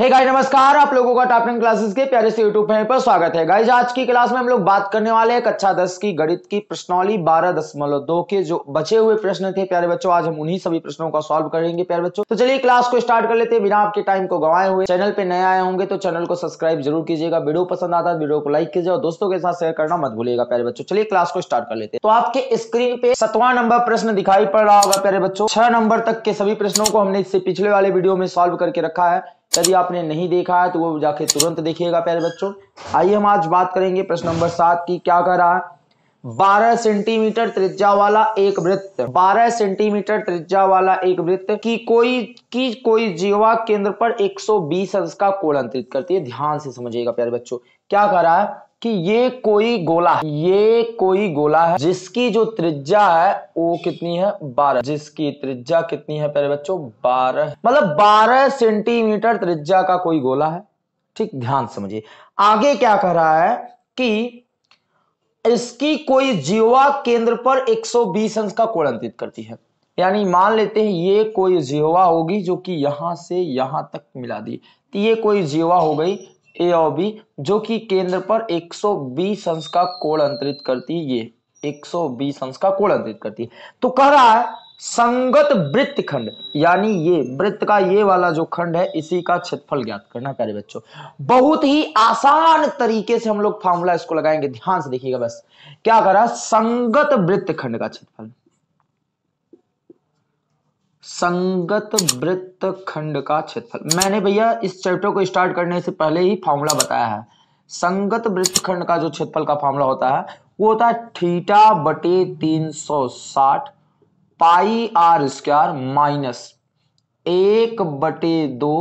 हे hey guys नमस्कार आप लोगों का टॉप टेन क्लासेस के प्यारे से यूट्यूब चैनल पर स्वागत है गाइस आज की क्लास में हम लोग बात करने वाले हैं कक्षा दस की गणित की प्रश्नावली बारह दशमलव दो के जो बचे हुए प्रश्न थे प्यारे बच्चों आज हम उन्हीं सभी प्रश्नों का सॉल्व करेंगे प्यारे बच्चों तो चलिए क्लास को स्टार्ट कर लेते हैं बिना आपके टाइम को गवाए हुए चैनल पे नए आए होंगे तो चैनल को सब्सक्राइब जरूर कीजिएगा वीडियो पसंद आता है तो वीडियो को लाइक कीजिए और दोस्तों के साथ शेयर करना मत भूलिएगा प्यारे बच्चों चलिए क्लास को स्टार्ट कर लेते हैं तो आपके स्क्रीन पे सतवा नंबर प्रश्न दिखाई पड़ रहा होगा प्यारे बच्चों छह नंबर तक के सभी प्रश्नों को हमने इससे पिछले वाले वीडियो में सॉल्व करके रखा है यदि आपने नहीं देखा है तो वो जाके तुरंत देखिएगा प्यारे बच्चों आइए हम आज बात करेंगे प्रश्न नंबर सात की क्या कर रहा है बारह सेंटीमीटर त्रिज्या वाला एक वृत्त बारह सेंटीमीटर त्रिज्या वाला एक वृत्त की कोई की कोई जीवा केंद्र पर 120 अंश का कोण अंतरित करती है ध्यान से समझिएगा प्यारे बच्चों क्या कर रहा है कि ये कोई गोला है ये कोई गोला है जिसकी जो त्रिज्या है वो कितनी है बारह जिसकी त्रिज्या कितनी है पहले बच्चों बारह मतलब बारह सेंटीमीटर त्रिज्या का कोई गोला है ठीक ध्यान समझिए आगे क्या कह रहा है कि इसकी कोई जीवा केंद्र पर 120 अंश का कोण अंतित करती है यानी मान लेते हैं ये कोई जीवा होगी जो कि यहां से यहां तक मिला दी तो ये कोई जीवा हो गई ए और बी जो कि केंद्र पर 120 अंश का कोण अंतरित करती है ये 120 अंश का कोण अंतरित करती है तो कह रहा है संगत वृत्त खंड यानी ये वृत्त का ये वाला जो खंड है इसी का क्षेत्रफल ज्ञात करना प्यारे बच्चों बहुत ही आसान तरीके से हम लोग फार्मूला इसको लगाएंगे ध्यान से देखिएगा बस क्या कर रहा है संगत वृत्त खंड का क्षेत्रफल संगत वृत्त खंड का क्षेत्रफल मैंने भैया इस चैप्टर को स्टार्ट करने से पहले ही फॉर्मूला बताया है संगत वृत्त खंड का जो क्षेत्रफल का फॉर्मूला होता है वो होता है थीटा बटे तीन सौ साठ पाई आर स्क्वायर माइनस एक बटे दो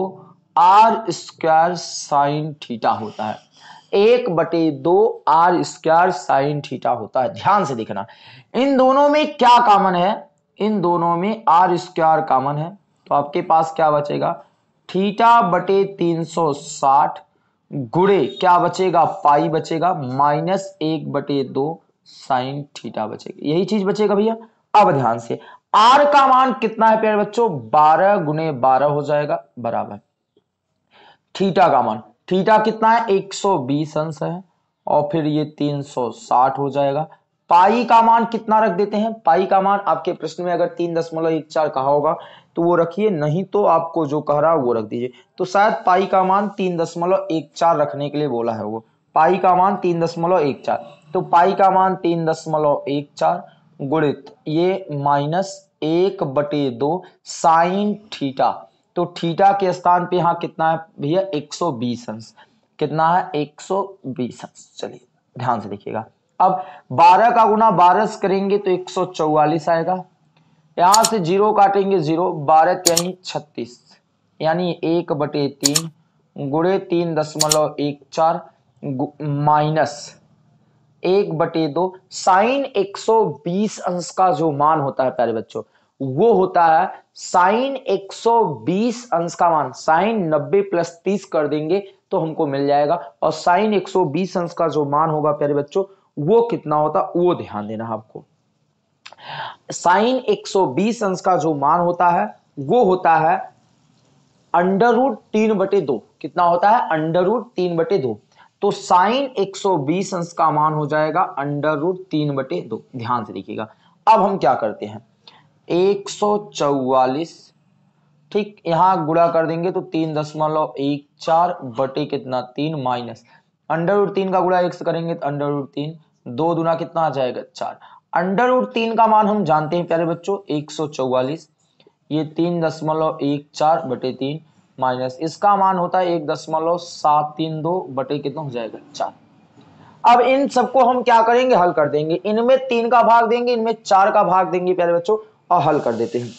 आर स्क्वायर साइन थीटा होता है एक बटे दो आर स्क्वायर साइन थीटा होता है ध्यान से देखना इन दोनों में क्या कॉमन है इन दोनों में आर स्क्वायर कॉमन है तो आपके पास क्या बचेगा थीटा बटे तीन सौ साठ गुड़े क्या बचेगा पाई बचेगा माइनस एक बटे दो साइन थीटा बचेगा यही चीज बचेगा भैया अब ध्यान से आर का मान कितना है प्यारे बच्चों बारह गुने बारह हो जाएगा बराबर थीटा का मान थीटा कितना है 120 अंश है और फिर ये 360 हो जाएगा पाई का मान कितना रख देते हैं पाई का मान आपके प्रश्न में अगर तीन दशमलव एक चार कहा होगा तो वो रखिए नहीं तो आपको जो कह रहा है वो रख दीजिए तो शायद पाई का मान तीन दशमलव एक चार रखने के लिए बोला है वो पाई का मान तीन दशमलव एक चार तो पाई का मान तीन दशमलव एक चार गुणित ये माइनस एक बटे दो साइन ठीटा तो ठीटा के स्थान पे यहाँ कितना है भैया एक सौ बीस अंश कितना है एक सौ बीस अंश चलिए ध्यान से देखिएगा अब 12 का गुना 12 करेंगे तो 144 आएगा यहां से जीरो काटेंगे जीरो बारह त्याई छत्तीस यानी एक बटे तीन गुड़े तीन दशमलव एक चार माइनस एक बटे दो साइन 120 अंश का जो मान होता है प्यारे बच्चों वो होता है साइन 120 अंश का मान साइन 90 प्लस 30 कर देंगे तो हमको मिल जाएगा और साइन 120 अंश का जो मान होगा प्यारे बच्चों वो कितना होता वो ध्यान देना आपको साइन 120 अंश का जो मान होता है वो होता है अंडर रूट तीन बटे दो कितना होता है अंडर रूट तीन बटे दो तो साइन 120 अंश का मान हो जाएगा अंडर रूट तीन बटे दो ध्यान से देखिएगा अब हम क्या करते हैं एक ठीक यहां गुड़ा कर देंगे तो तीन दशमलव एक चार बटे कितना तीन माइनस अंडर रूट तीन का गुड़ा एक से करेंगे तो अंडर रूट तीन दो दुना कितना आ जाएगा चार अंडर रूट तीन का मान हम जानते हैं प्यारे बच्चों एक सौ चौवालीस ये तीन दशमलव एक चार बटे तीन माइनस इसका मान होता है एक दशमलव सात तीन दो बटे कितना हो जाएगा चार अब इन सबको हम क्या करेंगे हल कर देंगे इनमें तीन का भाग देंगे इनमें चार का भाग देंगे प्यारे बच्चों और हल कर देते हैं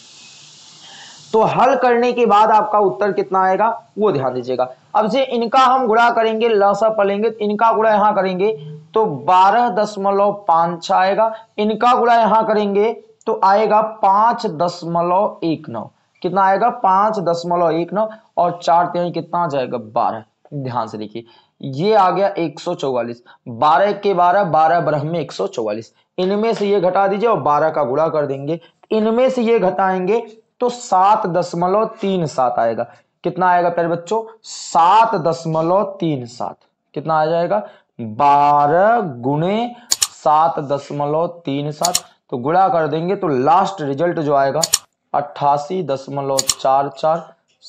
तो हल करने के बाद आपका उत्तर कितना आएगा वो ध्यान दीजिएगा अब से इनका हम गुणा करेंगे लसा पलेंगे तो इनका गुणा यहां करेंगे तो बारह दशमलव पांच आएगा इनका गुणा यहाँ करेंगे तो आएगा पांच दशमलव एक नौ कितना आएगा पांच दशमलव एक नौ और चार तेरह कितना जाएगा बारह ध्यान से देखिए ये आ गया एक सौ चौवालीस बारह के बारह बारह ब्रह्म में एक सौ चौवालीस इनमें से ये घटा दीजिए और बारह का गुणा कर देंगे इनमें से ये घटाएंगे तो सात दशमलव तीन सात आएगा कितना आएगा प्यारे बच्चों सात दशमलव तीन सात कितना आ जाएगा बारह गुणे सात दशमलव तीन सात तो गुणा कर देंगे तो लास्ट रिजल्ट जो आएगा अट्ठासी दशमलव चार चार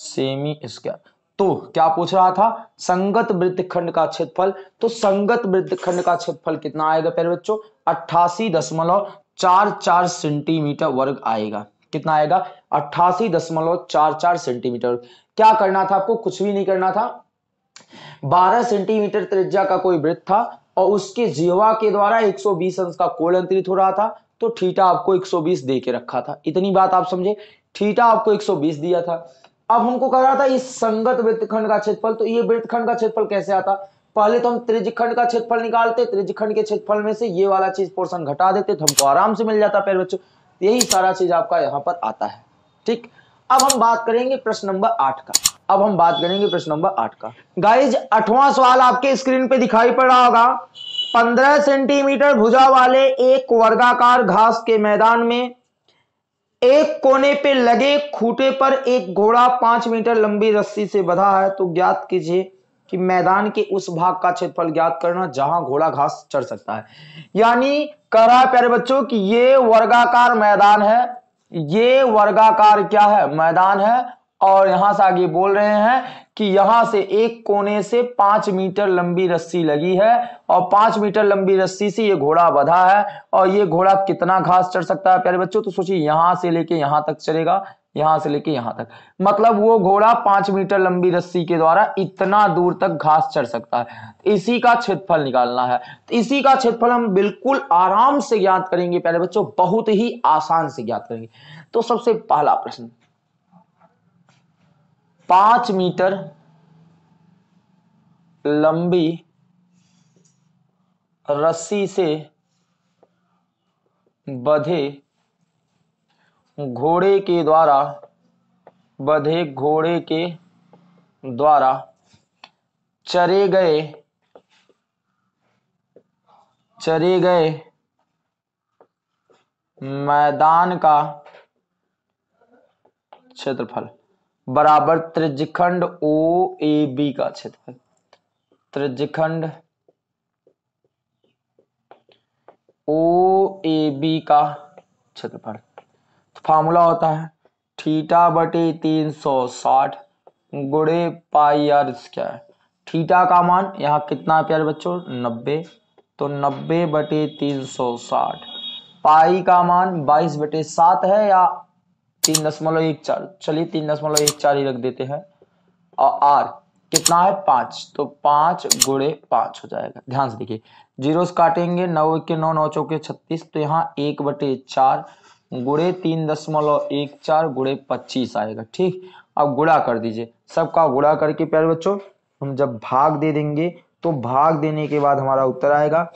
सेमी स्क्वायर तो क्या पूछ रहा था संगत वृत्तखंड का क्षेत्रफल तो संगत वृत्तखंड का क्षेत्रफल कितना आएगा प्यारे बच्चों अट्ठासी दशमलव चार चार सेंटीमीटर वर्ग आएगा कितना आएगा अट्ठासी दशमलव चार चार सेंटीमीटर क्या करना था आपको कुछ भी नहीं करना था 12 सेंटीमीटर त्रिज्या का कोई वृत्त था और उसके जीवा के द्वारा 120 अंश का कोल अंतरित हो रहा था तो ठीटा आपको 120 दे के रखा था इतनी बात आप समझे ठीटा आपको 120 दिया था अब हमको कह रहा था इस संगत वृत्तखंड का क्षेत्रफल तो ये वृत्तखंड का क्षेत्रफल कैसे आता पहले तो हम त्रिजखंड का क्षेत्रफल निकालते त्रिजखंड के क्षेत्रफल में से ये वाला चीज पोर्शन घटा देते तो हमको आराम से मिल जाता पैर बच्चों यही सारा चीज आपका यहाँ पर आता है ठीक अब हम बात करेंगे प्रश्न नंबर आठ का अब हम बात करेंगे प्रश्न नंबर आठ का गाइज अठवा सवाल आपके स्क्रीन पे दिखाई पड़ रहा होगा पंद्रह सेंटीमीटर भुजा वाले एक वर्गाकार घास के मैदान में एक कोने पे लगे खूटे पर एक घोड़ा पांच मीटर लंबी रस्सी से बधा है तो ज्ञात कीजिए कि मैदान के उस भाग का क्षेत्रफल ज्ञात करना जहां घोड़ा घास चढ़ सकता है यानी कह रहा है प्यारे बच्चों कि ये वर्गाकार मैदान है ये वर्गाकार क्या है मैदान है और यहां से आगे बोल रहे हैं कि यहां से एक कोने से पांच मीटर लंबी रस्सी लगी है और पांच मीटर लंबी रस्सी से ये घोड़ा बधा है और ये घोड़ा कितना घास चढ़ सकता है प्यारे बच्चों तो सोचिए यहां से लेके यहां तक चलेगा यहां से लेके यहां तक मतलब वो घोड़ा पांच मीटर लंबी रस्सी के द्वारा इतना दूर तक घास चढ़ सकता है इसी का क्षेत्रफल निकालना है तो इसी का क्षेत्रफल हम बिल्कुल आराम से ज्ञात करेंगे पहले बच्चों बहुत ही आसान से ज्ञात करेंगे तो सबसे पहला प्रश्न पांच मीटर लंबी रस्सी से बधे घोड़े के द्वारा बधे घोड़े के द्वारा चरे गए चरे गए मैदान का क्षेत्रफल बराबर त्रिजखंड ओ ए बी का क्षेत्रफल त्रिजखंड ओ ए बी का क्षेत्रफल फार्मूला होता है थीटा बटे तीन सौ साठ गुड़े पाई आर स्क्वायर थीटा का मान यहाँ कितना है प्यारे बच्चों नब्बे तो नब्बे बटे तीन सौ साठ पाई का मान बाईस बटे सात है या तीन दशमलव एक चार चलिए तीन दशमलव एक चार ही रख देते हैं और आर कितना है पांच तो पांच गुड़े पांच हो जाएगा ध्यान से देखिए जीरो काटेंगे नौ के नौ नौ चौके छत्तीस तो यहाँ एक बटे चार गुड़े तीन दशमलव एक चार गुड़े पच्चीस आएगा ठीक अब गुड़ा कर दीजिए सबका गुड़ा करके प्यारे बच्चों हम जब भाग दे देंगे तो भाग देने के बाद हमारा उत्तर आएगा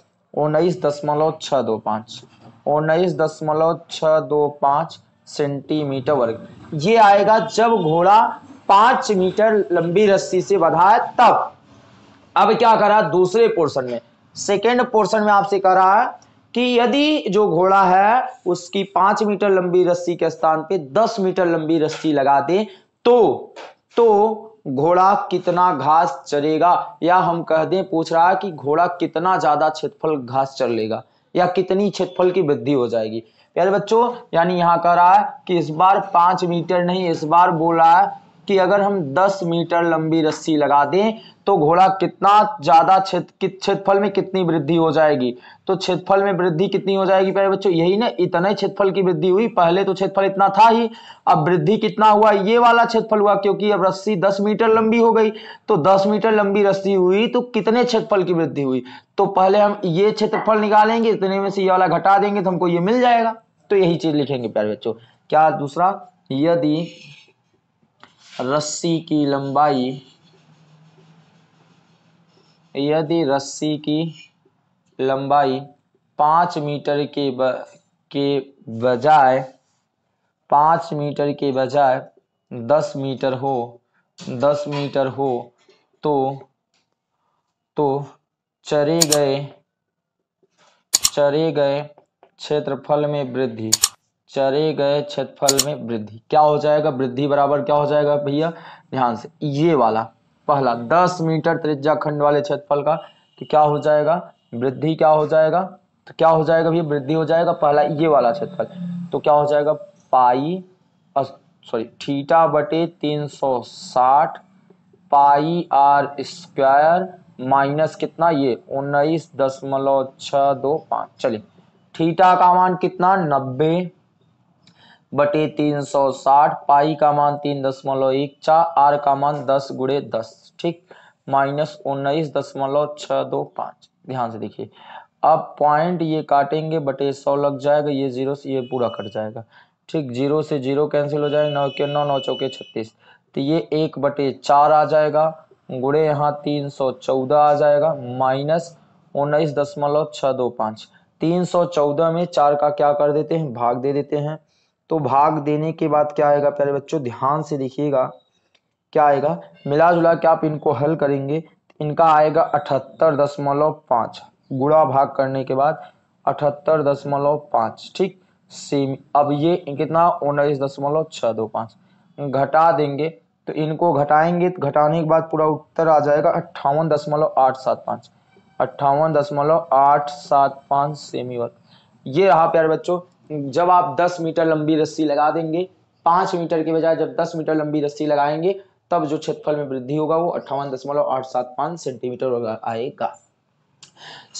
उन्नीस दशमलव छ दो पाँच उन्नीस दशमलव छ दो पाँच सेंटीमीटर वर्ग ये आएगा जब घोड़ा पांच मीटर लंबी रस्सी से बधा है तब अब क्या करा दूसरे पोर्शन में सेकेंड पोर्शन में आपसे कह रहा है कि यदि जो घोड़ा है उसकी पांच मीटर लंबी रस्सी के स्थान पे दस मीटर लंबी रस्सी लगा दे तो तो घोड़ा कितना घास चरेगा या हम कह दें पूछ रहा है कि घोड़ा कितना ज्यादा क्षेत्रफल घास चर लेगा या कितनी क्षेत्रफल की वृद्धि हो जाएगी प्यारे बच्चों यानी यहां कह रहा है कि इस बार पांच मीटर नहीं इस बार बोला है कि अगर हम 10 मीटर लंबी रस्सी लगा दें तो घोड़ा कितना ज़्यादा क्षेत्रफल में कितनी वृद्धि हो जाएगी तो क्षेत्रफल में वृद्धि कितनी हो जाएगी प्यारे बच्चों यही ना इतने क्षेत्रफल की वृद्धि हुई पहले तो क्षेत्रफल इतना था ही अब वृद्धि कितना हुआ ये वाला क्षेत्रफल हुआ क्योंकि अब रस्सी दस मीटर लंबी हो गई तो दस मीटर लंबी रस्सी हुई तो कितने क्षेत्रफल की वृद्धि हुई तो पहले हम ये क्षेत्रफल निकालेंगे इतने में से ये वाला घटा देंगे तो हमको ये मिल जाएगा तो यही चीज़ लिखेंगे प्यारे बच्चों क्या दूसरा यदि रस्सी की लंबाई यदि रस्सी की लंबाई पाँच मीटर के ब, के बजाय पाँच मीटर के बजाय दस मीटर हो दस मीटर हो तो तो चरे गए चरे गए क्षेत्रफल में वृद्धि चरे गए क्षेत्रफल में वृद्धि क्या हो जाएगा वृद्धि बराबर क्या हो जाएगा भैया ध्यान से ये वाला पहला दस मीटर त्रिज्या खंड वाले क्षेत्रफल का तो क्या हो जाएगा वृद्धि क्या हो जाएगा तो क्या हो जाएगा भैया वृद्धि हो जाएगा पहला ये वाला क्षेत्रफल तो क्या हो जाएगा पाई सॉरी ठीटा बटे तीन सौ साठ पाई आर स्क्वायर माइनस कितना ये उन्नीस दशमलव छह दो पाँच चलिए थीटा का मान कितना नब्बे बटे तीन सौ साठ पाई का मान तीन दशमलव एक चार आर का मान दस गुड़े दस ठीक माइनस उन्नीस दशमलव छ दो पाँच ध्यान से देखिए अब पॉइंट ये काटेंगे बटे सौ लग जाएगा ये जीरो से ये पूरा कट जाएगा ठीक जीरो से जीरो कैंसिल हो जाएगा नौ के नौ नौ चौके छत्तीस तो ये एक बटे चार आ जाएगा गुड़े यहाँ तीन सौ चौदह आ जाएगा माइनस उन्नीस दशमलव छ दो पाँच तीन सौ चौदह में चार का क्या कर देते हैं भाग दे देते हैं तो भाग देने के बाद क्या आएगा प्यारे बच्चों ध्यान से देखिएगा क्या आएगा मिला जुला के आप इनको हल करेंगे इनका आएगा अठहत्तर दशमलव पाँच गुड़ा भाग करने के बाद अठहत्तर दशमलव पाँच ठीक सेम अब ये कितना उन्नीस दशमलव छः दो पाँच घटा देंगे तो इनको घटाएंगे तो घटाने के बाद पूरा उत्तर आ जाएगा अट्ठावन दशमलव आठ सात पाँच अट्ठावन दशमलव आठ सात पाँच सेमी वर्ग ये रहा प्यारे बच्चों जब आप 10 मीटर लंबी रस्सी लगा देंगे 5 मीटर के बजाय जब 10 मीटर लंबी रस्सी लगाएंगे तब जो क्षेत्रफल में वृद्धि होगा वो अट्ठावन दशमलव आठ सात पांच सेंटीमीटर आएगा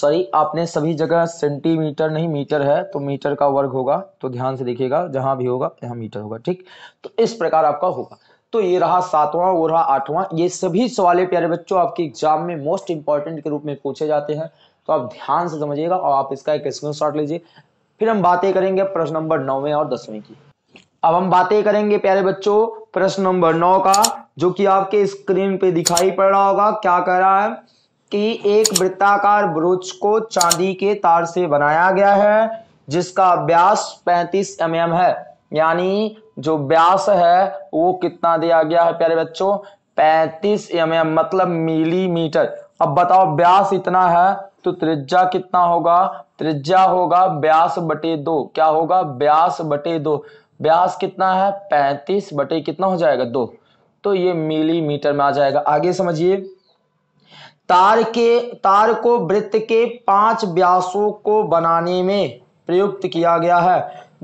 सॉरी आपने सभी जगह सेंटीमीटर नहीं मीटर है तो मीटर का वर्ग होगा तो ध्यान से देखिएगा जहां भी होगा यहाँ मीटर होगा ठीक तो इस प्रकार आपका होगा तो ये रहा सातवां वो रहा आठवां ये सभी सवाले प्यारे बच्चों आपके एग्जाम में मोस्ट इंपॉर्टेंट के रूप में पूछे जाते हैं तो आप ध्यान से समझिएगा और आप इसका एक स्क्रीन लीजिए फिर हम बातें करेंगे प्रश्न नंबर नौवे और दसवें की अब हम बातें करेंगे प्यारे बच्चों प्रश्न नंबर नौ का जो कि आपके स्क्रीन पे दिखाई पड़ रहा होगा क्या कह रहा है कि एक वृत्ताकार ब्रोच को चांदी के तार से बनाया गया है जिसका व्यास 35 एम mm है यानी जो व्यास है वो कितना दिया गया है प्यारे बच्चों 35 एम mm, मतलब मिलीमीटर अब बताओ व्यास इतना है तो त्रिज्या कितना होगा त्रिज्या होगा ब्यास बटे दो क्या होगा ब्यास बटे दो ब्यास कितना है पैंतीस बटे कितना हो जाएगा दो तो ये मिलीमीटर में आ जाएगा आगे समझिए तार के तार को वृत्त के पांच ब्यासों को बनाने में प्रयुक्त किया गया है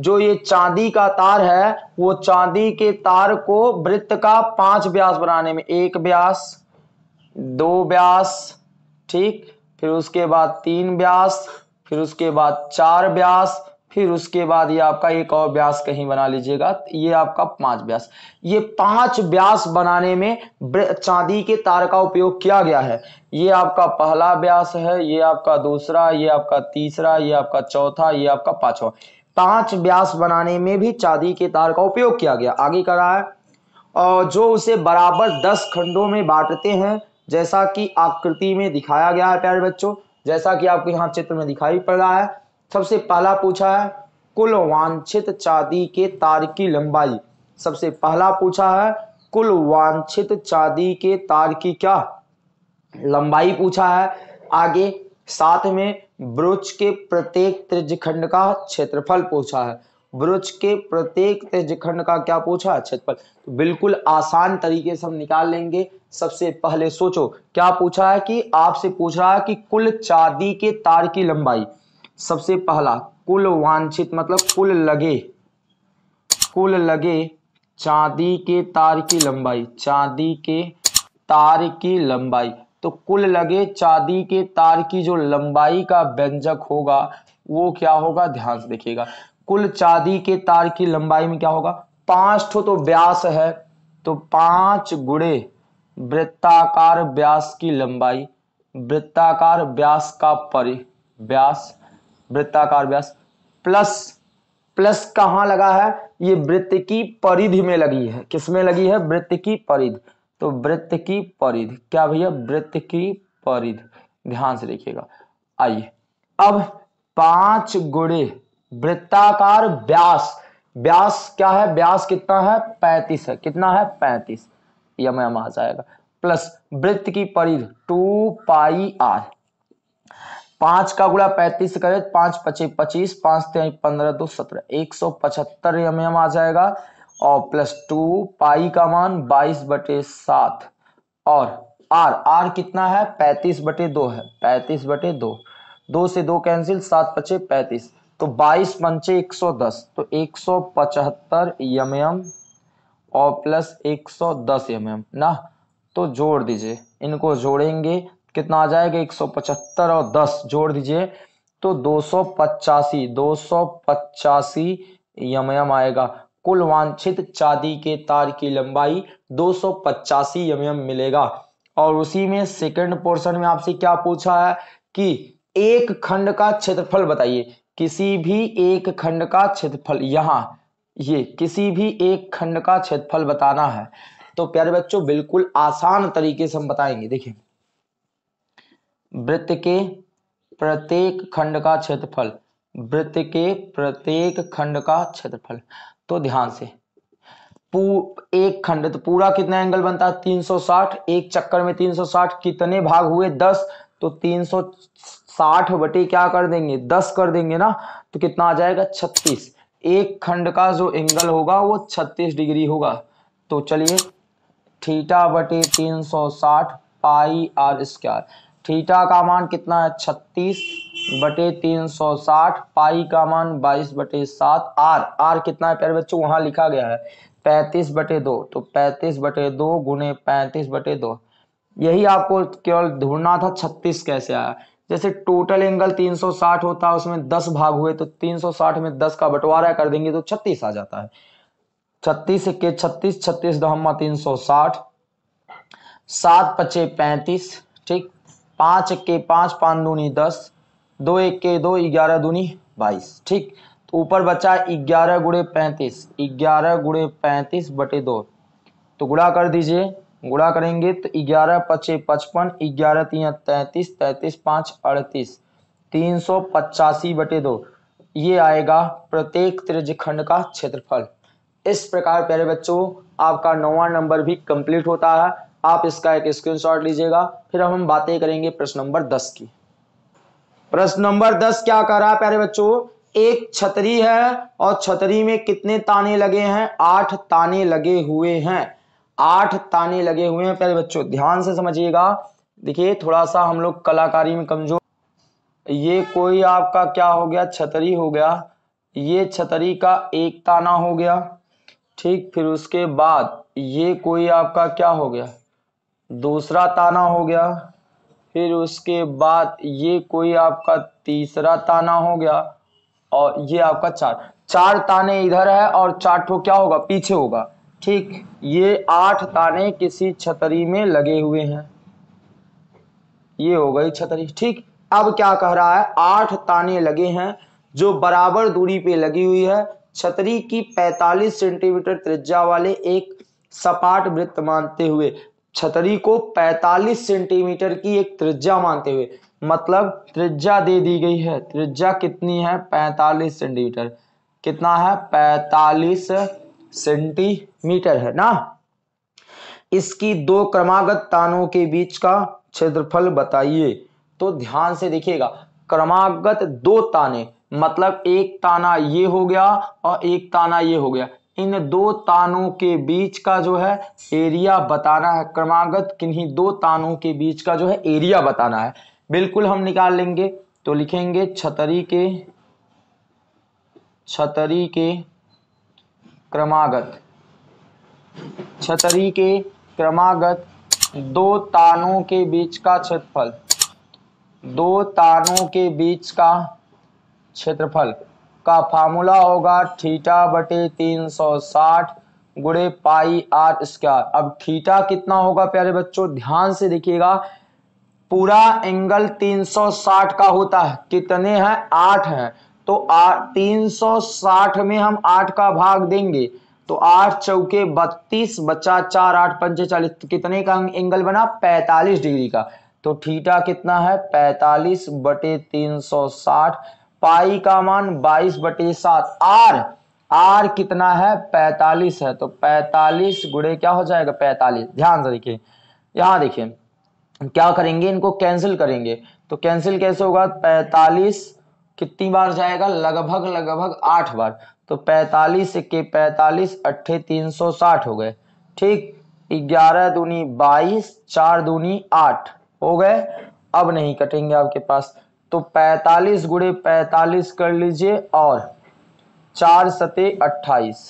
जो ये चांदी का तार है वो चांदी के तार को वृत्त का पांच ब्यास बनाने में एक ब्यास दो ब्यास ठीक फिर उसके बाद तीन ब्यास फिर उसके बाद चार ब्यास फिर उसके बाद ये आपका एक और ब्यास कहीं बना लीजिएगा ये आपका पांच ब्यास ये पांच ब्यास बनाने में चांदी के तार का उपयोग किया गया है ये आपका पहला ब्यास है ये आपका दूसरा ये आपका तीसरा ये आपका चौथा ये आपका पांचवा पांच ब्यास बनाने में भी चांदी के तार का उपयोग किया गया आगे कर रहा है और जो उसे बराबर दस खंडों में बांटते हैं जैसा कि आकृति में दिखाया गया है प्यारे बच्चों जैसा कि आपको यहाँ चित्र में दिखाई पड़ रहा है सबसे पहला पूछा है कुल वांछित चांदी के तार की लंबाई सबसे पहला पूछा है कुल वांछित चांदी के तार की क्या लंबाई पूछा है आगे साथ में ब्रुज के प्रत्येक त्रिजखंड का क्षेत्रफल पूछा है वृक्ष के प्रत्येक तेजखंड का क्या पूछा क्षेत्रफल तो बिल्कुल आसान तरीके से हम निकाल लेंगे सबसे पहले सोचो क्या पूछा है कि आपसे पूछ रहा है कि कुल चांदी के तार की लंबाई सबसे पहला कुल वांछित मतलब कुल लगे कुल लगे चांदी के तार की लंबाई चांदी के तार की लंबाई तो कुल लगे चांदी के तार की जो लंबाई का व्यंजक होगा वो क्या होगा ध्यान से देखिएगा कुल चांदी के तार की लंबाई में क्या होगा पांच ठो तो व्यास है तो पांच गुड़े वृत्ताकार व्यास की लंबाई वृत्ताकार व्यास का परि व्यास वृत्ताकार व्यास प्लस प्लस कहा लगा है ये वृत्त की परिधि में लगी है किसमें लगी है वृत्त की परिधि तो वृत्त की परिधि क्या भैया वृत्त की परिधि ध्यान से देखिएगा आइए अब पांच गुड़े वृत्ताकार व्यास व्यास क्या है व्यास कितना है पैंतीस है कितना है पैंतीस यम यम आ जाएगा प्लस वृत्त की परिध टू पाई आर पांच का गुड़ा पैंतीस करे पांच पचे पच्चीस पांच ते पंद्रह दो सत्रह एक सौ पचहत्तर यम एम आ जाएगा और प्लस टू पाई का मान बाईस बटे सात और आर आर कितना है पैंतीस बटे दो है पैंतीस बटे दो दो से दो कैंसिल सात पचे पैंतीस तो 22 पंचे 110 तो 175 एम एम और प्लस 110 एम एम ना तो जोड़ दीजिए इनको जोड़ेंगे कितना आ जाएगा 175 और 10 जोड़ दीजिए तो दो सौ पचासी दो सौ पचासी यम यम आएगा कुल वांछित चांदी के तार की लंबाई दो सौ पचासी यम यम मिलेगा और उसी में सेकंड पोर्शन में आपसे क्या पूछा है कि एक खंड का क्षेत्रफल बताइए किसी भी एक खंड का क्षेत्रफल यहाँ ये किसी भी एक खंड का क्षेत्रफल बताना है तो प्यारे बच्चों बिल्कुल आसान तरीके से हम बताएंगे देखिए वृत्त के प्रत्येक खंड का क्षेत्रफल वृत्त के प्रत्येक खंड का क्षेत्रफल तो ध्यान से एक खंड तो पूरा कितना एंगल बनता है 360 एक चक्कर में 360 कितने भाग हुए 10 तो साठ बटे क्या कर देंगे दस कर देंगे ना तो कितना आ जाएगा छत्तीस एक खंड का जो एंगल होगा वो छत्तीस डिग्री होगा तो चलिए थीटा बटे तीन सौ साठ पाई आर स्क्वायर थीटा का मान कितना है छत्तीस बटे तीन सौ साठ पाई का मान बाईस बटे सात आर आर कितना है प्यारे बच्चों वहां लिखा गया है पैंतीस बटे दो तो पैंतीस बटे दो गुने पैंतीस बटे दो यही आपको केवल ढूंढना था छत्तीस कैसे आया जैसे टोटल एंगल 360 होता है उसमें 10 भाग हुए तो 360 में 10 का बंटवारा कर देंगे तो 36 आ जाता है 36 इक्के 36 36 सौ 360 सात पचे पैंतीस ठीक पांच इक्के पांच पांच दूनी दस दो इक्के दो ग्यारह दूनी बाईस ठीक तो ऊपर बचा ग्यारह गुड़े पैंतीस ग्यारह गुड़े पैंतीस बटे दो तो गुड़ा कर दीजिए गुणा करेंगे तो ग्यारह पचे पचपन ग्यारह तीन तैतीस तैतीस पाँच अड़तीस तीन सौ पचासी बटे दो ये आएगा प्रत्येक त्रिजखंड का क्षेत्रफल इस प्रकार प्यारे बच्चों आपका नौवा नंबर भी कंप्लीट होता है आप इसका एक स्क्रीनशॉट लीजिएगा फिर हम बातें करेंगे प्रश्न नंबर दस की प्रश्न नंबर दस क्या कर रहा है प्यारे बच्चों एक छतरी है और छतरी में कितने ताने लगे हैं आठ ताने लगे हुए हैं आठ ताने लगे हुए हैं पहले बच्चों ध्यान से समझिएगा देखिए थोड़ा सा हम लोग कलाकारी में कमजोर ये कोई आपका क्या हो गया छतरी हो गया ये छतरी का एक ताना हो गया ठीक फिर उसके बाद ये कोई आपका क्या हो गया दूसरा ताना हो गया फिर उसके बाद ये कोई आपका तीसरा ताना हो गया और ये आपका चार चार ताने इधर है और चार ठो क्या होगा पीछे होगा ठीक ये आठ ताने किसी छतरी में लगे हुए हैं ये हो गई छतरी ठीक अब क्या कह रहा है आठ ताने लगे हैं जो बराबर दूरी पे लगी हुई है छतरी की 45 सेंटीमीटर त्रिज्या वाले एक सपाट वृत्त मानते हुए छतरी को 45 सेंटीमीटर की एक त्रिज्या मानते हुए मतलब त्रिज्या दे दी गई है त्रिज्या कितनी है 45 सेंटीमीटर कितना है 45 सेंटीमीटर है ना इसकी दो क्रमागत तानों के बीच का क्षेत्रफल बताइए तो ध्यान से देखिएगा क्रमागत दो ताने मतलब एक ताना ये हो गया और एक ताना ये हो गया इन दो तानों के बीच का जो है एरिया बताना है क्रमागत किन्हीं दो तानों के बीच का जो है एरिया बताना है बिल्कुल हम निकाल लेंगे तो लिखेंगे छतरी के छतरी के क्रमागत छतरी के क्रमागत दो तानों के बीच का क्षेत्रफल दो तानों के बीच का क्षेत्रफल का फार्मूला होगा थीटा बटे तीन सौ साठ गुड़े पाई आर स्क्वायर अब थीटा कितना होगा प्यारे बच्चों ध्यान से देखिएगा पूरा एंगल 360 का होता है कितने हैं आठ हैं तो तीन सौ साठ में हम आठ का भाग देंगे तो आठ चौके बत्तीस बचा चार आठ पंचे चालीस तो कितने का एंगल बना पैतालीस डिग्री का तो थीटा कितना है पैतालीस बटे तीन सौ साठ पाई का मान बाईस बटे सात आर आर कितना है पैतालीस है तो पैतालीस गुड़े क्या हो जाएगा पैतालीस ध्यान से देखिए यहां देखिए क्या करेंगे इनको कैंसिल करेंगे तो कैंसिल कैसे होगा पैतालीस कितनी बार जाएगा लगभग लगभग आठ बार तो पैतालीस के पैतालीस अट्ठे तीन सौ साठ हो गए ठीक ग्यारह दूनी बाईस चार दूनी आठ हो गए अब नहीं कटेंगे आपके पास तो पैतालीस गुड़े पैतालीस कर लीजिए और चार सते अट्ठाईस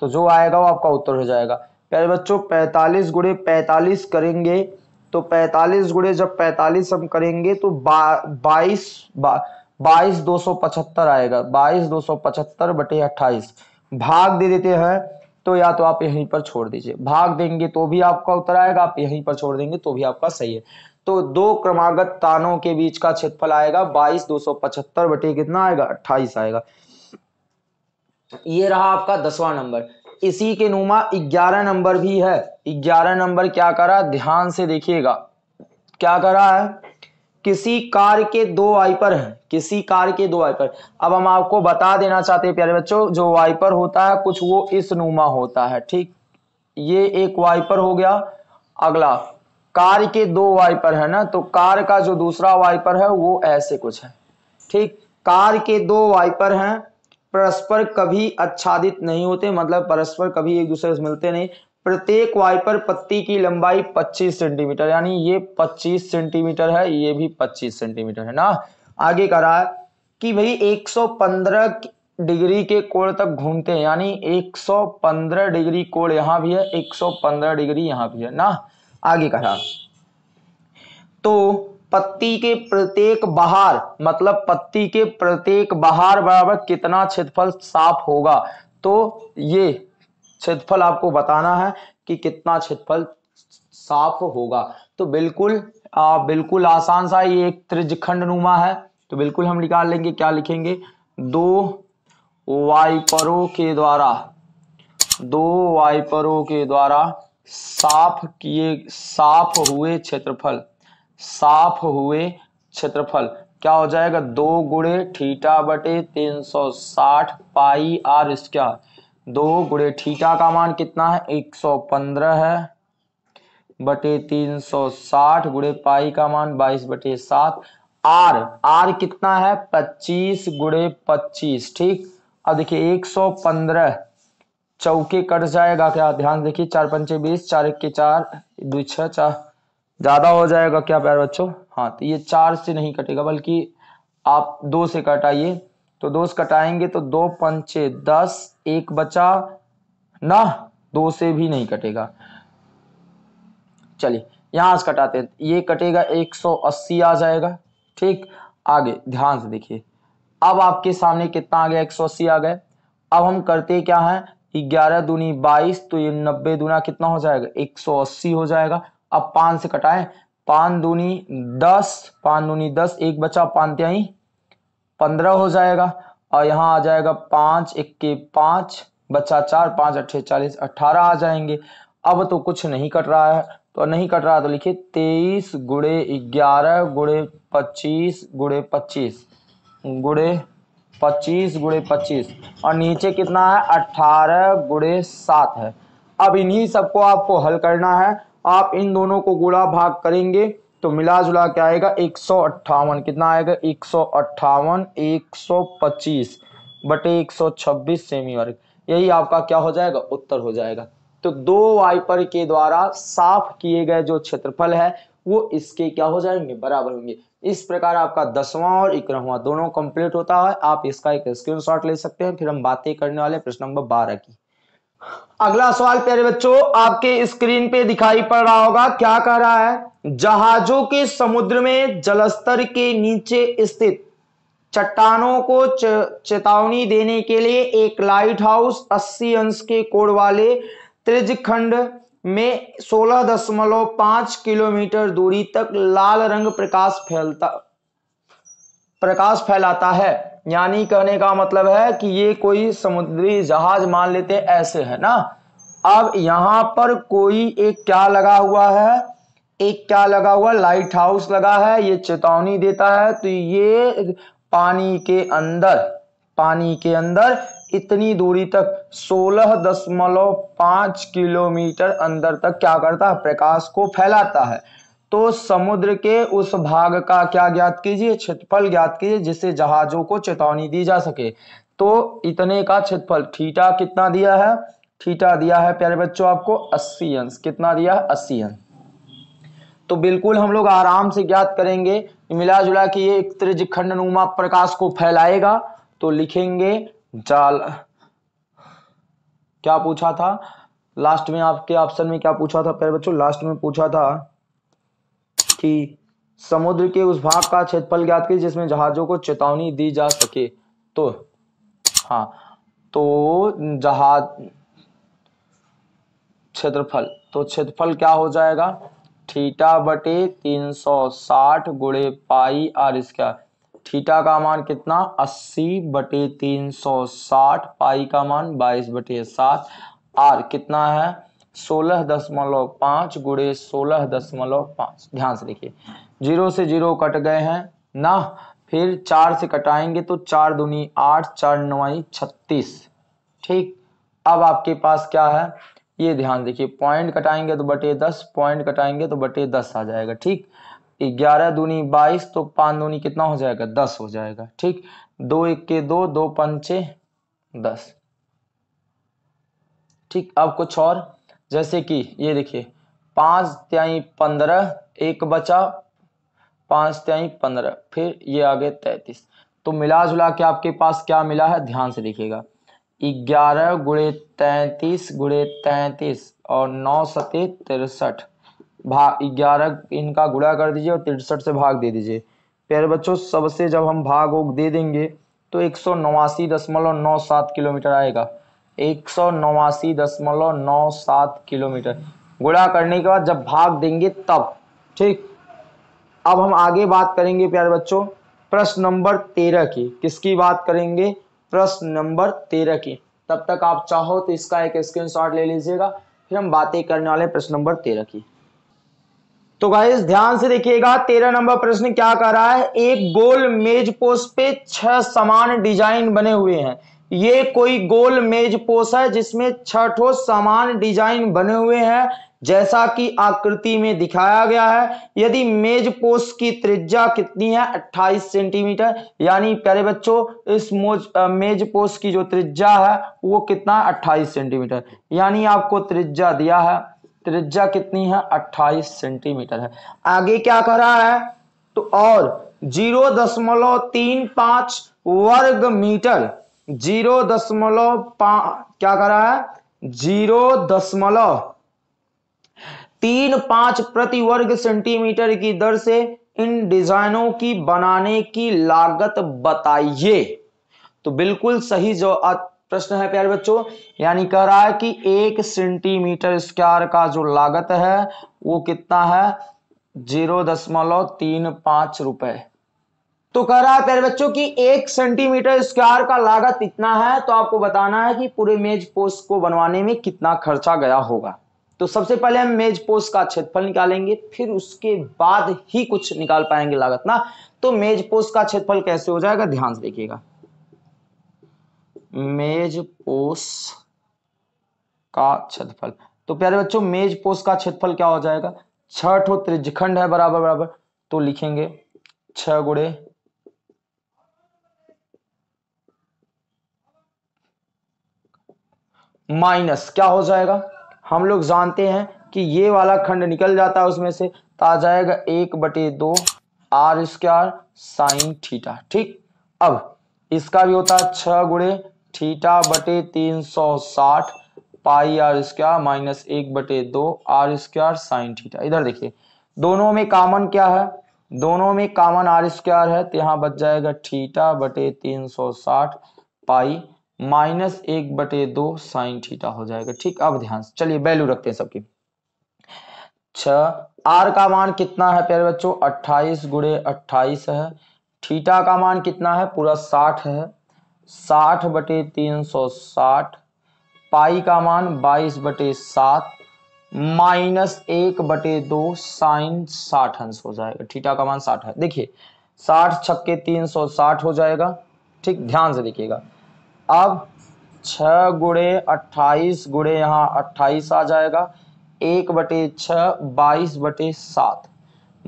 तो जो आएगा वो आपका उत्तर हो जाएगा प्यारे बच्चों पैतालीस गुड़े पैतालीस करेंगे तो पैतालीस गुड़े जब पैतालीस हम करेंगे तो बा, बाईस बा, बाईस दो सौ पचहत्तर आएगा बाईस दो सौ पचहत्तर बटे अट्ठाईस भाग दे देते हैं तो या तो आप यहीं पर छोड़ दीजिए भाग देंगे तो भी आपका उत्तर आएगा आप यहीं पर छोड़ देंगे तो भी आपका सही है तो दो क्रमागत तानों के बीच का क्षेत्रफल आएगा बाईस दो सौ पचहत्तर बटे कितना आएगा अट्ठाईस आएगा ये रहा आपका दसवां नंबर इसी के नुमा ग्यारह नंबर भी है ग्यारह नंबर क्या करा ध्यान से देखिएगा क्या करा है किसी कार के दो वाइपर हैं किसी कार के दो वाइपर अब हम आपको बता देना चाहते हैं प्यारे बच्चों जो वाइपर होता है कुछ वो इस नुमा होता है ठीक ये एक वाइपर हो गया अगला कार के दो वाइपर है ना तो कार का जो दूसरा वाइपर है वो ऐसे कुछ है ठीक कार के दो वाइपर हैं परस्पर कभी आच्छादित नहीं होते मतलब परस्पर कभी एक दूसरे से मिलते नहीं प्रत्येक वाइपर पत्ती की लंबाई 25 सेंटीमीटर यानी ये 25 सेंटीमीटर है ये भी 25 सेंटीमीटर है ना आगे कह रहा है कि भाई 115 डिग्री के कोण तक घूमते हैं यानी 115 डिग्री कोण यहां भी है 115 डिग्री यहां भी है ना आगे कह रहा तो पत्ती के प्रत्येक बाहर मतलब पत्ती के प्रत्येक बाहर बराबर कितना क्षेत्रफल साफ होगा तो ये क्षेत्रफल आपको बताना है कि कितना क्षेत्रफल साफ होगा तो बिल्कुल आ, बिल्कुल आसान सा ये एक त्रिजखंड नुमा है तो बिल्कुल हम निकाल लेंगे क्या लिखेंगे दो वाइपरों के द्वारा दो वाइपरों के द्वारा साफ किए साफ हुए क्षेत्रफल साफ हुए क्षेत्रफल क्या हो जाएगा दो गुड़े ठीटा बटे तीन सौ साठ पाई आर स्क्वायर दो गुड़े ठीटा का मान कितना है एक सौ पंद्रह है बटे तीन सौ साठ गुड़े पाई का मान बाईस बटे सात आर आर कितना है पच्चीस गुड़े पच्चीस ठीक अब देखिए एक सौ पंद्रह चौके कट जाएगा क्या ध्यान देखिए चार पंचे बीस चार इक्के चार दो छः चार ज़्यादा हो जाएगा क्या प्यार बच्चों हाँ तो ये चार से नहीं कटेगा बल्कि आप दो से कटाइए तो दो से कटाएंगे तो दो पंचे दस एक बचा ना दो से भी नहीं कटेगा चलिए यहां से कटाते हैं ये कटेगा 180 आ जाएगा ठीक आगे ध्यान से देखिए अब आपके सामने कितना आ गया 180 आ गए अब हम करते क्या है ग्यारह दूनी बाईस तो ये नब्बे दूना कितना हो जाएगा 180 हो जाएगा अब पांच से कटाए पान दूनी दस पान दूनी दस एक बचा पान त्याई पंद्रह हो जाएगा और यहाँ आ जाएगा पाँच इक्के पाँच बच्चा चार पाँच अट्ठे चालीस अट्ठारह आ जाएंगे अब तो कुछ नहीं कट रहा है तो नहीं कट रहा तो लिखिए तेईस गुड़े ग्यारह गुड़े पच्चीस गुड़े पच्चीस गुड़े पच्चीस गुड़े पच्चीस और नीचे कितना है अट्ठारह गुड़े सात है अब इन्हीं सबको आपको हल करना है आप इन दोनों को गुड़ा भाग करेंगे तो मिला जुला क्या आएगा एक सौ अट्ठावन कितना आएगा एक सौ अट्ठावन एक सौ पच्चीस बटे एक सौ छब्बीस सेमी वर्ग यही आपका क्या हो जाएगा उत्तर हो जाएगा तो दो वाइपर के द्वारा साफ किए गए जो क्षेत्रफल है वो इसके क्या हो जाएंगे बराबर होंगे इस प्रकार आपका दसवां और इकरहवा दोनों कंप्लीट होता है आप इसका एक स्क्रीनशॉट ले सकते हैं फिर हम बातें करने वाले प्रश्न नंबर बारह की अगला सवाल प्यारे बच्चों आपके स्क्रीन पे दिखाई पड़ रहा होगा क्या कह रहा है जहाजों के समुद्र में जलस्तर के नीचे स्थित चट्टानों को चेतावनी देने के लिए एक लाइट हाउस अस्सी अंश के कोण वाले त्रिजखंड में 16.5 किलोमीटर दूरी तक लाल रंग प्रकाश फैलता प्रकाश फैलाता है यानी कहने का मतलब है कि ये कोई समुद्री जहाज मान लेते ऐसे है ना अब यहां पर कोई एक क्या लगा हुआ है एक क्या लगा हुआ लाइट हाउस लगा है ये चेतावनी देता है तो ये पानी के अंदर पानी के अंदर इतनी दूरी तक सोलह दशमलव किलोमीटर अंदर तक क्या करता है प्रकाश को फैलाता है तो समुद्र के उस भाग का क्या ज्ञात कीजिए क्षेत्रफल ज्ञात कीजिए जिससे जहाजों को चेतावनी दी जा सके तो इतने का क्षेत्रफल थीटा कितना दिया है थीटा दिया है प्यारे बच्चों आपको अस्सी अंश कितना दिया है अस्सी अंश तो बिल्कुल हम लोग आराम से ज्ञात करेंगे मिला जुला के ये त्रिज खंडनुमा प्रकाश को फैलाएगा तो लिखेंगे जाल क्या पूछा था लास्ट में आपके ऑप्शन में क्या पूछा था पहले बच्चों लास्ट में पूछा था कि समुद्र के उस भाग का क्षेत्रफल ज्ञात कीजिए जिसमें जहाजों को चेतावनी दी जा सके तो हाँ तो जहाज क्षेत्रफल तो क्षेत्रफल क्या हो जाएगा थीटा बटे तीन सौ साठ गुड़े पाई आर स्क्वायर थीटा का मान कितना अस्सी बटे तीन सौ साठ पाई का मान बाईस बटे सात आर कितना है सोलह दशमलव पांच गुड़े सोलह दशमलव पांच ध्यान से देखिए जीरो से जीरो कट गए हैं ना फिर चार से कटाएंगे तो चार दुनी आठ चार नवाई छत्तीस ठीक अब आपके पास क्या है ये ध्यान देखिए पॉइंट कटाएंगे तो बटे दस पॉइंट कटाएंगे तो बटे दस आ जाएगा ठीक ग्यारह दूनी बाईस तो पाँच दूनी कितना हो जाएगा दस हो जाएगा ठीक दो एक के दो दो पंचे दस ठीक अब कुछ और जैसे कि ये देखिए पाँच त्याई पंद्रह एक बचा पाँच त्याई पंद्रह फिर ये आ गए तैतीस तो मिला जुला के आपके पास क्या मिला है ध्यान से देखिएगा ग्यारह गुड़े तैतीस गुड़े तैतीस और नौ सते तिरसठ भाग ग्यारह इनका गुड़ा कर दीजिए और तिरसठ से भाग दे दीजिए प्यारे बच्चों सबसे जब हम भाग वोग दे देंगे तो एक सौ नवासी दशमलव नौ सात किलोमीटर आएगा एक सौ नवासी दशमलव नौ सात किलोमीटर गुड़ा करने के बाद जब भाग देंगे तब ठीक अब हम आगे बात करेंगे प्यारे बच्चों प्रश्न नंबर तेरह की किसकी बात करेंगे प्रश्न नंबर तेरह की तब तक आप चाहो तो इसका एक स्क्रीनशॉट ले लीजिएगा फिर हम बातें करने वाले प्रश्न नंबर तेरह की तो गाइस ध्यान से देखिएगा तेरह नंबर प्रश्न क्या कर रहा है एक गोल मेज पोस्ट पे छह समान डिजाइन बने हुए हैं ये कोई गोल मेज पोस्ट है जिसमें छठो समान डिजाइन बने हुए हैं जैसा कि आकृति में दिखाया गया है यदि मेज पोस्ट की त्रिज्या कितनी है 28 सेंटीमीटर यानी प्यारे बच्चों इस मोज मेज की जो त्रिज्या है वो कितना है 28 सेंटीमीटर यानी आपको त्रिज्या दिया है त्रिज्या कितनी है 28 सेंटीमीटर है आगे क्या कर रहा है तो और जीरो दशमलव तीन पांच वर्ग मीटर जीरो दशमलव क्या कर रहा है जीरो दशमलव तीन पांच प्रति वर्ग सेंटीमीटर की दर से इन डिजाइनों की बनाने की लागत बताइए तो बिल्कुल सही जो प्रश्न है प्यारे बच्चों यानी कह रहा है कि एक सेंटीमीटर स्क्वायर का जो लागत है वो कितना है जीरो दशमलव तीन पांच रुपए तो कह रहा है प्यारे बच्चों कि एक सेंटीमीटर स्क्वायर का लागत इतना है तो आपको बताना है कि पूरे मेज पोस्ट को बनवाने में कितना खर्चा गया होगा तो सबसे पहले हम मेज पोस्ट का क्षेत्रफल निकालेंगे फिर उसके बाद ही कुछ निकाल पाएंगे लागत ना तो मेज पोस्ट का क्षेत्रफल कैसे हो जाएगा ध्यान से देखिएगा मेज पोस्ट का क्षेत्रफल तो प्यारे बच्चों मेज पोस्ट का क्षेत्रफल क्या हो जाएगा छठ हो त्रिजखंड है बराबर बराबर तो लिखेंगे छ गुड़े माइनस क्या हो जाएगा हम लोग जानते हैं कि ये वाला खंड निकल जाता है उसमें से तो आ जाएगा एक बटे दो आर स्क्वायर साइन थीटा ठीक अब इसका भी होता है छह गुड़े थीटा बटे तीन सौ साठ पाई आर स्क्वायर माइनस एक बटे दो आर स्क्वायर साइन थीटा इधर देखिए दोनों में कॉमन क्या है दोनों में कॉमन आर स्क्वायर है तो यहां बच जाएगा थीटा बटे तीन सौ साठ पाई माइनस एक बटे दो साइन थीटा हो जाएगा ठीक अब ध्यान से चलिए वैल्यू रखते हैं सबकी छ आर का मान कितना है प्यारे बच्चों अट्ठाईस गुड़े अट्ठाईस है थीटा का मान कितना है पूरा साठ है साठ बटे तीन सौ साठ पाई का मान बाईस बटे सात माइनस एक बटे दो साइन साठ अंश हो जाएगा थीटा का मान साठ है देखिए साठ छक्के तीन सौ साठ हो जाएगा ठीक ध्यान से देखिएगा अब छ गुड़े अट्ठाईस गुड़े यहाँ अट्ठाईस आ जाएगा एक बटे छ बाईस बटे सात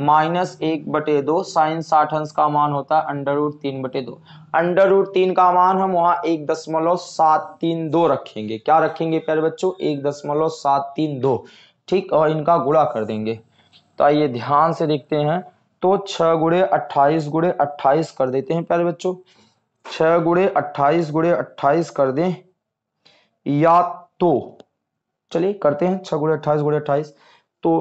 माइनस एक बटे दो साइन साठ अंश का मान होता है अंडर रूट तीन बटे दो अंडर रूट तीन का मान हम वहां एक दशमलव सात तीन दो रखेंगे क्या रखेंगे प्यारे बच्चों एक दशमलव सात तीन दो ठीक और इनका गुड़ा कर देंगे तो आइए ध्यान से देखते हैं तो छ गुड़े अट्ठाईस गुड़े अट्ठाईस कर देते हैं प्यारे बच्चों छः गुड़े अट्ठाईस गुड़े अट्ठाईस कर दें या तो चलिए करते हैं छः गुड़े अट्ठाईस गुड़े अट्ठाईस तो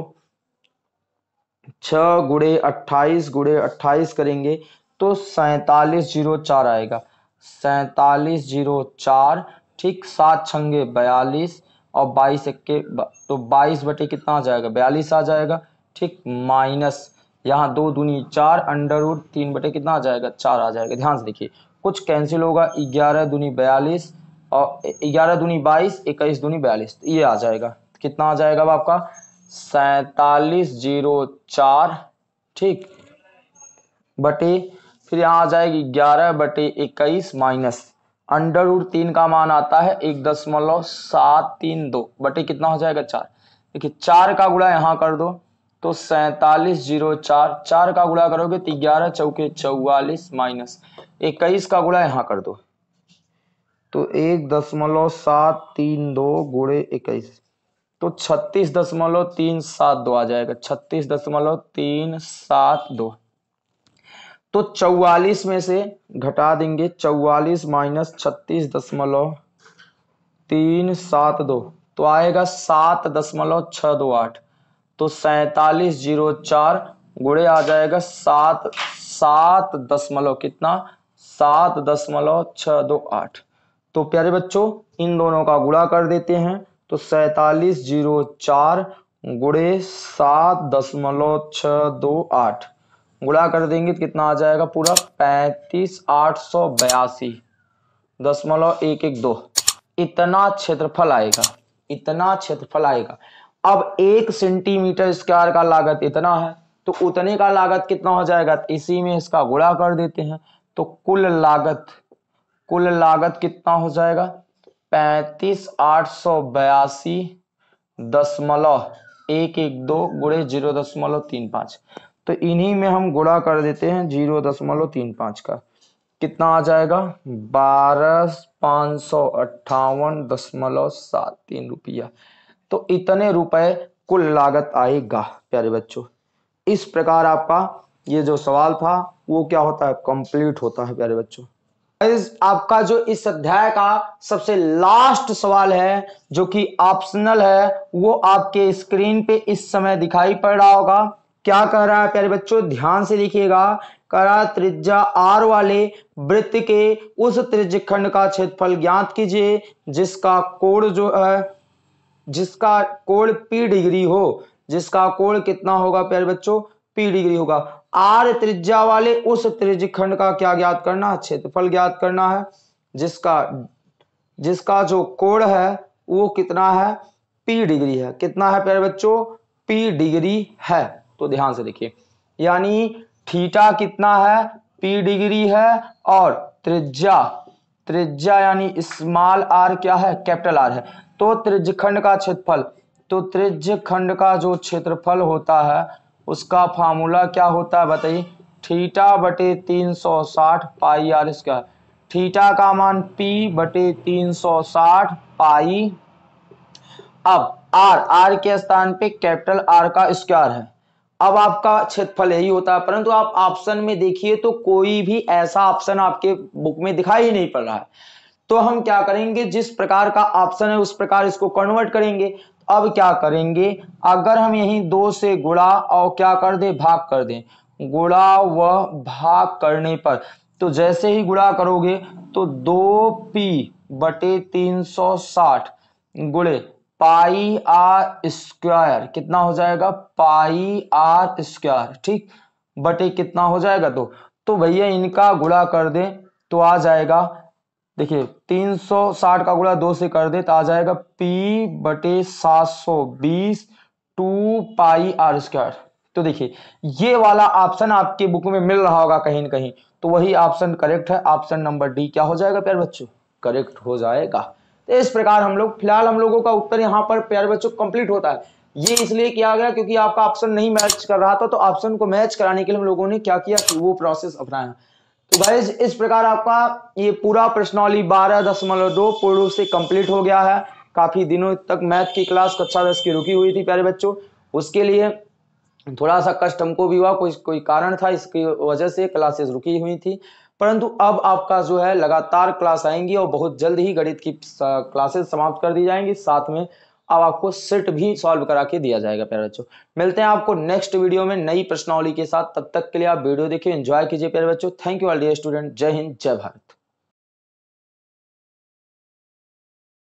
छह गुड़े अट्ठाईस गुड़े अट्ठाईस करेंगे तो सैतालीस जीरो चार आएगा सैतालीस जीरो चार ठीक सात छंगे बयालीस और बाईस इक्के तो बाईस बटे कितना आ जाएगा बयालीस आ जाएगा ठीक माइनस यहाँ दो दूनी चार अंडर रूट तीन बटे कितना आ जाएगा चार आ जाएगा ध्यान से देखिए कुछ कैंसिल होगा ग्यारह दूनी बयालीस और ग्यारह दूनी बाईस इक्कीस दूनी बयालीस तो ये आ जाएगा कितना आ जाएगा अब आपका सैतालीस जीरो चार ठीक बटे फिर यहाँ आ जाएगी ग्यारह बटे इक्कीस माइनस अंडर रूट तीन का मान आता है एक दशमलव सात तीन दो बटे कितना हो जाएगा चार देखिए चार का गुड़ा यहाँ कर दो तो सैतालीस जीरो चार चार का गुड़ा करोगे तो ग्यारह चौके चौवालीस माइनस इक्कीस का गुड़ा यहाँ कर दो तो एक दशमलव सात तीन दो गुड़े इक्कीस तो छत्तीस दशमलव तीन सात दो आ जाएगा छत्तीस दशमलव तीन सात दो तो चौवालीस में से घटा देंगे चौवालीस माइनस छत्तीस दशमलव तीन सात दो तो आएगा सात दशमलव छह दो आठ तो सैतालीस जीरो चार गुड़े आ जाएगा सात सात दशमलव कितना सात दशमलव छह दो आठ तो प्यारे बच्चों इन दोनों का गुणा कर देते हैं तो सैतालीस जीरो चार गुड़े सात दशमलव छह दो आठ गुणा कर देंगे तो कितना आ जाएगा पूरा पैंतीस आठ सौ बयासी दशमलव एक एक दो इतना क्षेत्रफल आएगा इतना क्षेत्रफल आएगा अब एक सेंटीमीटर स्क्वायर का लागत इतना है तो उतने का लागत कितना हो जाएगा इसी में इसका गुणा कर देते हैं तो कुल लागत कुल लागत कितना हो जाएगा पैंतीस आठ सौ बयासी दशमलव एक एक दो गुड़े जीरो दशमलव तीन पाँच तो इन्हीं में हम गुड़ा कर देते हैं जीरो दशमलव तीन पांच का कितना आ जाएगा बारह पांच सौ अट्ठावन दशमलव सात तीन रुपया तो इतने रुपए कुल लागत आएगा प्यारे बच्चों इस प्रकार आपका ये जो सवाल था वो क्या होता है कंप्लीट होता है प्यारे बच्चों आपका जो इस अध्याय का सबसे लास्ट सवाल है जो कि ऑप्शनल है वो आपके स्क्रीन पे इस समय दिखाई पड़ रहा होगा क्या कह रहा है प्यारे बच्चों ध्यान से लिखिएगा करा त्रिज्या आर वाले वृत्त के उस त्रिज खंड का क्षेत्रफल ज्ञात कीजिए जिसका कोण जो है जिसका कोण पी डिग्री हो जिसका कोण कितना होगा प्यारे बच्चों पी डिग्री होगा आर त्रिज्या वाले उस त्रिजखंड का क्या ज्ञात करना है क्षेत्रफल ज्ञात करना है जिसका जिसका जो कोण है वो कितना है पी डिग्री है कितना है प्यारे बच्चों पी डिग्री है तो ध्यान से देखिए यानी थीटा कितना है पी डिग्री है और त्रिज्या त्रिज्या यानी स्मॉल आर क्या है कैपिटल आर है तो त्रिजखंड का क्षेत्रफल तो त्रिजखंड का जो क्षेत्रफल होता है उसका फार्मूला क्या होता है बताइए थीटा बटे तीन सौ साठ पाई आर स्क्वायर थीटा का मान पी बटे तीन सौ साठ पाई अब आर आर के स्थान पे कैपिटल आर का स्क्वायर है अब आपका क्षेत्रफल यही होता है परंतु आप ऑप्शन में देखिए तो कोई भी ऐसा ऑप्शन आपके बुक में दिखाई नहीं पड़ रहा है तो हम क्या करेंगे जिस प्रकार का ऑप्शन है उस प्रकार इसको कन्वर्ट करेंगे अब क्या करेंगे अगर हम यही दो से गुणा और क्या कर दें भाग कर दें गुणा व भाग करने पर तो जैसे ही गुणा करोगे तो दो पी बटे तीन सौ साठ गुणे पाई आर स्क्वायर कितना हो जाएगा पाई आर स्क्वायर ठीक बटे कितना हो जाएगा तो तो भैया इनका गुणा कर दें तो आ जाएगा देखिए 360 का गुणा दो से कर दे तो आ जाएगा पी बटे सात सौ बीस टू पाई आर स्क्वायर तो देखिए ये वाला ऑप्शन आपके बुक में मिल रहा होगा कहीं ना कहीं तो वही ऑप्शन करेक्ट है ऑप्शन नंबर डी क्या हो जाएगा प्यार बच्चों करेक्ट हो जाएगा तो इस प्रकार हम लोग फिलहाल हम लोगों का उत्तर यहाँ पर प्यार बच्चों कंप्लीट होता है ये इसलिए किया गया क्योंकि आपका ऑप्शन नहीं मैच कर रहा था तो ऑप्शन को मैच कराने के लिए हम लोगों ने क्या किया कि वो प्रोसेस अपनाया तो गाइज इस प्रकार आपका ये पूरा प्रश्नवली बारह दशमलव दो पूर्ण रूप से कंप्लीट हो गया है काफी दिनों तक मैथ की क्लास कक्षा दस की रुकी हुई थी प्यारे बच्चों उसके लिए थोड़ा सा कष्ट हमको भी हुआ कोई कोई कारण था इसकी वजह से क्लासेस रुकी हुई थी परंतु अब आपका जो है लगातार क्लास आएंगी और बहुत जल्द ही गणित की क्लासेस समाप्त कर दी जाएंगी साथ में अब आपको सेट भी सॉल्व करा के दिया जाएगा प्यारे बच्चों मिलते हैं आपको नेक्स्ट वीडियो में नई प्रश्नावली के साथ तब तक के लिए आप वीडियो देखिए एंजॉय कीजिए प्यारे बच्चों thank you all dear student जय हिंद जय भारत